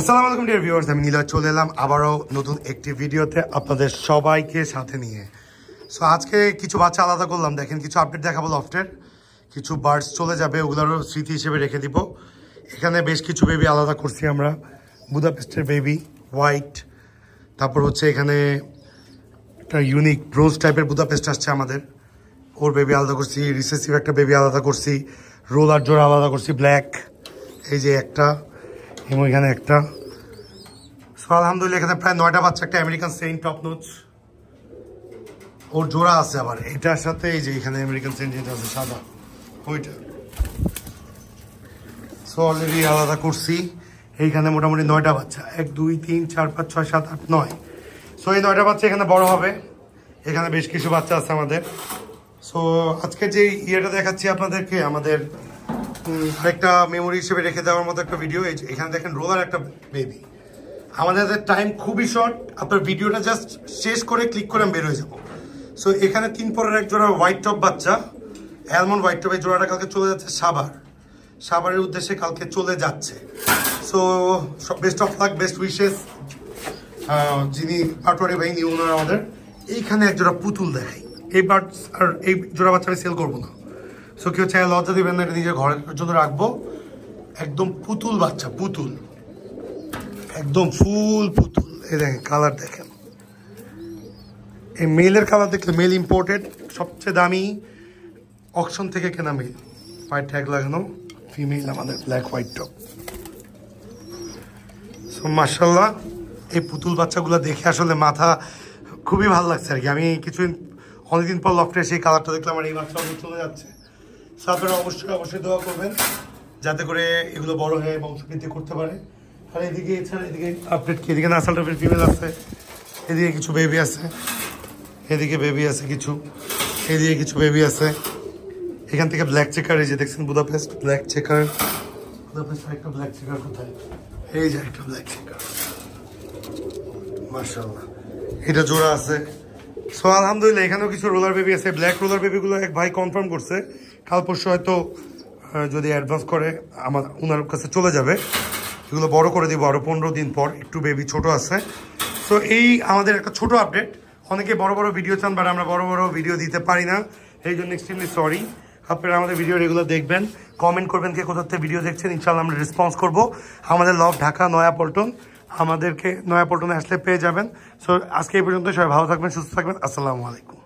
আসসালামু আলাইকুম dear viewers আমি নীলা চলে এলাম আবারও নতুন একটি ভিডিওতে আপনাদের সবাইকে সাথে নিয়ে সো আজকে কিছু বাচ্চা আলাদা করলাম দেখেন কিছু আপডেট দেখাবো লফটের কিছু বার্ডস চলে যাবে ওগুলোরও স্মৃতি হিসেবে রেখে দিব এখানে বেশ কিছু বেবি আলাদা করছি আমরা বুদাপেস্টের বেবি হোয়াইট তারপর হচ্ছে এখানে একটা ইউনিক ব্রোজ টাইপের বুদাপেস্ট আসছে আমাদের ওর বেবি আলাদা করছি রিসেসিভ একটা বেবি আলাদা করছি রোলার জোড়া আলাদা করছি ব্ল্যাক এই যে একটা এবং এখানে একটা সো আলহামদুলিল্লাহ এখানে প্রায় নয়টা বাচ্চা একটা আমেরিকান সেন্ট টপ নোচ ওর জোড়া আছে আবার এটার সাথে এই যে এখানে আমেরিকান সেন্ট যেটা আছে সাদা ওইটা সো অলরেডি আলাদা করছি এইখানে মোটামুটি নয়টা বাচ্চা এক দুই তিন চার পাঁচ ছয় সাত আট নয় সো এই নয়টা বাচ্চা এখানে বড় হবে এখানে বেশ কিছু বাচ্চা আছে আমাদের সো আজকে যে ইয়েটা দেখাচ্ছি আপনাদেরকে আমাদের একটা মেমোরি হিসেবে রেখে দেওয়ার মতো একটা ভিডিও এখানে দেখেন রোলার একটা বেবি আমাদের হাতে টাইম খুবই শর্ট আপনার ভিডিওটা জাস্ট শেষ করে ক্লিক করে আমি বের হয়ে যাবো সো এখানে তিন পরের এক জোড়া হোয়াইট টপ বাচ্চা অ্যালমন্ড হোয়াইট টপ এই জোড়াটা কালকে চলে যাচ্ছে সাবার সাবারের উদ্দেশ্যে কালকে চলে যাচ্ছে so best of luck best wishes যিনি পাটোয়ারি ভাই নিউ ওনার আমাদের এইখানে এক জোড়া পুতুল দেখাই এই বার্ডস আর এই জোড়া বাচ্চা আমি সেল করবো না সো কেউ চাই লজ্জা দেবেন না এটা নিজের ঘরের জন্য রাখবো একদম পুতুল বাচ্চা পুতুল একদম ফুল পুতুল এই দেখেন কালার দেখেন এই মেলের কালার দেখলে মেল ইম্পোর্টেড সবচেয়ে দামি অকশন থেকে কেনা মেল হোয়াইট ট্যাগ লাগানো ফিমেল আমাদের ব্ল্যাক হোয়াইট টপ সো মার্শাল্লাহ এই পুতুল বাচ্চাগুলো দেখে আসলে মাথা খুবই ভালো লাগছে আর কি আমি কিছুদিন অনেকদিন পর লফটে সেই কালারটা দেখলাম আর এই বাচ্চাগুলো চলে যাচ্ছে সাপেরা অবশ্যই অবশ্যই দোয়া করবেন যাতে করে এগুলো বড় হয়ে বংশবৃদ্ধি করতে পারে আর এদিকে এছাড়া এদিকে আপডেট কি এদিকে নাসাল টাইপের ফিমেল আছে এদিকে কিছু বেবি আছে এদিকে বেবি আছে কিছু এদিকে কিছু বেবি আছে এখান থেকে ব্ল্যাক চেকার এই যে দেখছেন বুদাপেস্ট ব্ল্যাক চেকার বুদাপেস্ট একটা ব্ল্যাক চেকার কোথায় এই যে একটা ব্ল্যাক চেকার মার্শাল্লাহ এটা জোড়া আছে সো আলহামদুলিল্লাহ এখানেও কিছু রোলার বেবি আছে ব্ল্যাক রোলার বেবিগুলো এক ভাই কনফার্ম করছে কাল পরশু হয়তো যদি অ্যাডভান্স করে আমার ওনার কাছে চলে যাবে এগুলো বড় করে দিব আরও পনেরো দিন পর একটু বেবি ছোট আছে সো এই আমাদের একটা ছোট আপডেট অনেকে বড় বড় ভিডিও চান বাট আমরা বড় বড় ভিডিও দিতে পারি না এই জন্য এক্সট্রিমলি সরি আপনারা আমাদের ভিডিও রেগুলার দেখবেন কমেন্ট করবেন কে কোথাতে থেকে ভিডিও দেখছেন ইনশাল্লাহ আমরা রেসপন্স করব আমাদের লভ ঢাকা নয়াপল্টন আমাদেরকে নয়াপল্টনে আসলে পেয়ে যাবেন সো আজকে এই পর্যন্ত সবাই ভালো থাকবেন সুস্থ থাকবেন আসসালামু আলাইকুম